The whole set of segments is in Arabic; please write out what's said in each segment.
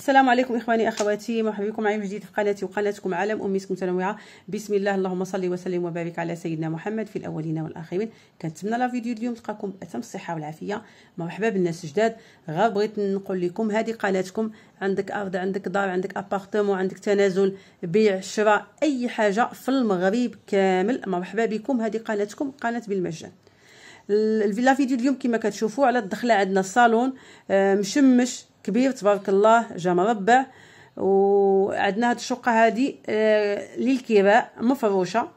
السلام عليكم اخواني اخواتي مرحبا بكم معي من جديد في قناتي وقناتكم عالم امنيتكم متنوعه بسم الله اللهم صل وسلم وبارك على سيدنا محمد في الاولين والاخرين كنتمنى لا فيديو اليوم تلقاكم باتم الصحه والعافيه مرحبا بالناس جداد غير بغيت نقول لكم هذه قناتكم عندك ارض عندك دار عندك ابارتمون عندك تنازل بيع شراء اي حاجه في المغرب كامل مرحبا بكم هذه قناتكم قناه بالمجان الفيلا فيديو اليوم كما كتشوفوا على الدخله عندنا الصالون آه، مشمش كبير تبارك الله جا مربع وعندنا هاد الشقه هادي آه، للكراء مفروشه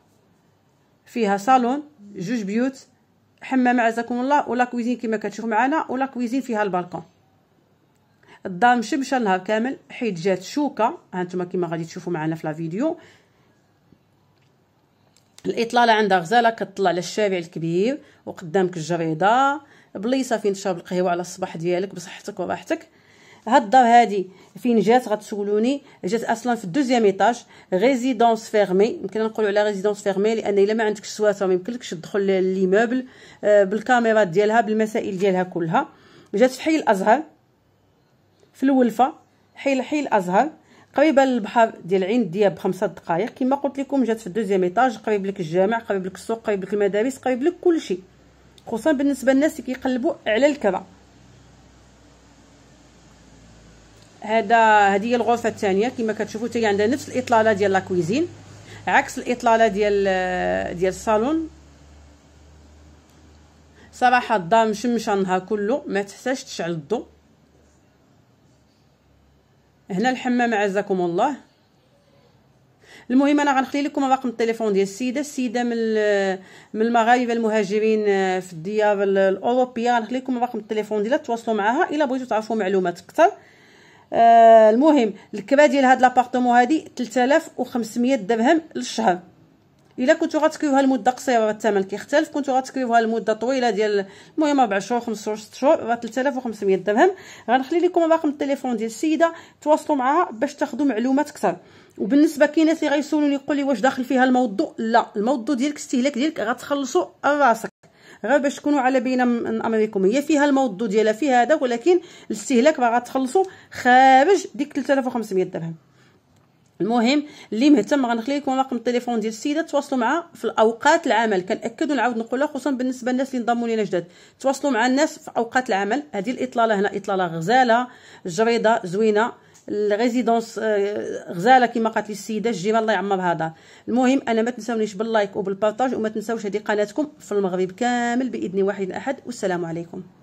فيها صالون جوج بيوت حمام عزكم الله ولا كويزين كما كتشوف معنا ولا كويزين فيها البالكون الدار مشمشه النهار كامل حيت جات شوكه هانتوما كما غادي تشوفوا معنا في لا فيديو الاطلاله عندها غزاله كطلع على الشارع الكبير وقدامك الجريده بليصه فين تشرب القهوه على الصباح ديالك بصحتك وراحتك هاد الدار هادي فين جات غتسولوني جات اصلا في الدوزيام ايطاج ريزيدونس فيرمي يمكن نقولوا على ريزيدونس فيرمي لان الا ما عندكش سواسه ما يمكنلكش تدخل لليموبل آه، بالكاميرات ديالها بالمسائل ديالها كلها جات في حي الازهر في الولفه حي حي الازهر قريبه للبحر ديال عين دياب بخمسة دقائق كما قلت لكم جات في الدوزيام ايطاج قريب لك الجامع قريب لك السوق قريب لك المدارس قريب لك كل شيء خصوصا بالنسبه للناس اللي كيقلبوا على الكره هذا هذه هي الغرفه الثانيه كما كتشوفوا حتى عندها نفس الاطلاله ديال لاكويزين عكس الاطلاله ديال ديال الصالون صراحه الدار مشمشه النهار كله ما تحتاجش تشعل الضوء هنا الحمامه عزكم الله المهم انا غنخلي لكم رقم التليفون ديال السيده السيده من من المغاربه المهاجرين آه، في الديار الاوروبيه غنخلي لكم رقم التليفون ديالها تواصلوا معها الا بغيتوا تعرفوا معلومات اكثر آه المهم الكبا ديال هاد لابارتمون هادي 3500 درهم للشهر الا كنتو غتكيوها لمده قصيره الثمن كيختلف كنتو غتكيوها لمده طويله ديال المهم 4 شهور 5 شهور 6 شهور 3500 درهم غنخلي لكم رقم التليفون ديال السيده تواصلوا معها باش تاخذوا معلومات اكثر وبالنسبه كاين اللي غيسولوني يقول لي واش داخل فيها الموضوع لا الموضوع ديالك استهلاك ديالك غتخلصوا راسك غير باش تكونوا على بينه من امركم هي فيها الموضوع ديالها فيها هذا ولكن الاستهلاك راه غتخلصوا خارج ديك 3500 درهم المهم اللي مهتم غنخلي لكم رقم التليفون ديال السيده تواصلوا معها في الاوقات العمل كناكد ونعاود نقولها خصوصا بالنسبه للناس اللي انضموا لينا جداد تواصلوا مع الناس في اوقات العمل هذه الاطلاله هنا اطلاله غزاله جريده زوينه الريزيدونس آه، غزاله كما قالت لي السيده الجيمه الله يعمر دار المهم انا ما تنساونيش باللايك وبالبارطاج وما تنساوش هذه قناتكم في المغرب كامل باذن واحد احد والسلام عليكم